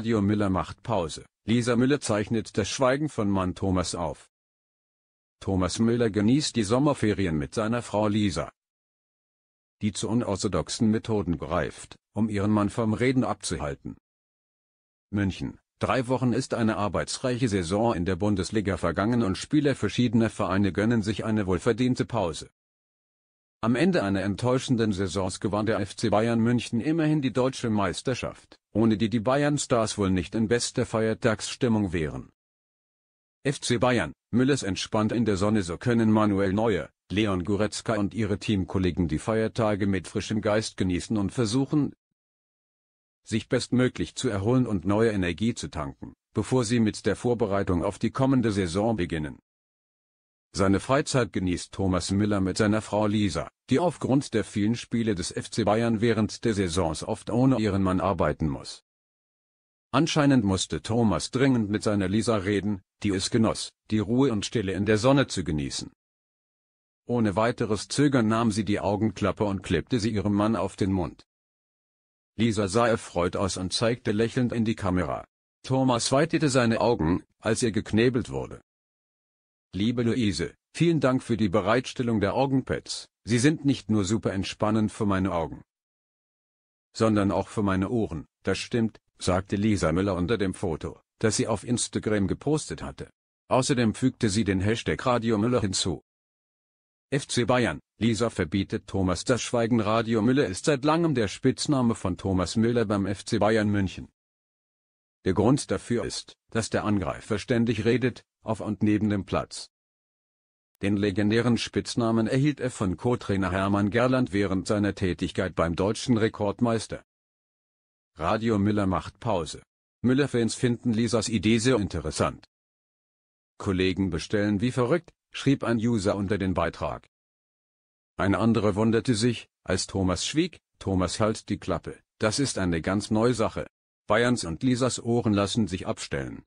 Radio Müller macht Pause. Lisa Müller zeichnet das Schweigen von Mann Thomas auf. Thomas Müller genießt die Sommerferien mit seiner Frau Lisa, die zu unorthodoxen Methoden greift, um ihren Mann vom Reden abzuhalten. München. Drei Wochen ist eine arbeitsreiche Saison in der Bundesliga vergangen und Spieler verschiedener Vereine gönnen sich eine wohlverdiente Pause. Am Ende einer enttäuschenden Saisons gewann der FC Bayern München immerhin die deutsche Meisterschaft ohne die die Bayern Stars wohl nicht in bester Feiertagsstimmung wären. FC Bayern, Müllers entspannt in der Sonne so können Manuel Neuer, Leon Goretzka und ihre Teamkollegen die Feiertage mit frischem Geist genießen und versuchen, sich bestmöglich zu erholen und neue Energie zu tanken, bevor sie mit der Vorbereitung auf die kommende Saison beginnen. Seine Freizeit genießt Thomas Miller mit seiner Frau Lisa, die aufgrund der vielen Spiele des FC Bayern während der Saisons oft ohne ihren Mann arbeiten muss. Anscheinend musste Thomas dringend mit seiner Lisa reden, die es genoss, die Ruhe und Stille in der Sonne zu genießen. Ohne weiteres Zögern nahm sie die Augenklappe und klebte sie ihrem Mann auf den Mund. Lisa sah erfreut aus und zeigte lächelnd in die Kamera. Thomas weitete seine Augen, als er geknebelt wurde. Liebe Luise, vielen Dank für die Bereitstellung der Augenpads. Sie sind nicht nur super entspannend für meine Augen, sondern auch für meine Ohren. Das stimmt, sagte Lisa Müller unter dem Foto, das sie auf Instagram gepostet hatte. Außerdem fügte sie den Hashtag Radio Müller hinzu. FC Bayern, Lisa verbietet Thomas das Schweigen. Radio Müller ist seit langem der Spitzname von Thomas Müller beim FC Bayern München. Der Grund dafür ist, dass der Angreifer ständig redet, auf und neben dem Platz. Den legendären Spitznamen erhielt er von Co-Trainer Hermann Gerland während seiner Tätigkeit beim deutschen Rekordmeister. Radio Müller macht Pause. Müller-Fans finden Lisas Idee sehr interessant. Kollegen bestellen wie verrückt, schrieb ein User unter den Beitrag. Ein anderer wunderte sich, als Thomas schwieg, Thomas halt die Klappe, das ist eine ganz neue Sache. Bayerns und Lisas Ohren lassen sich abstellen.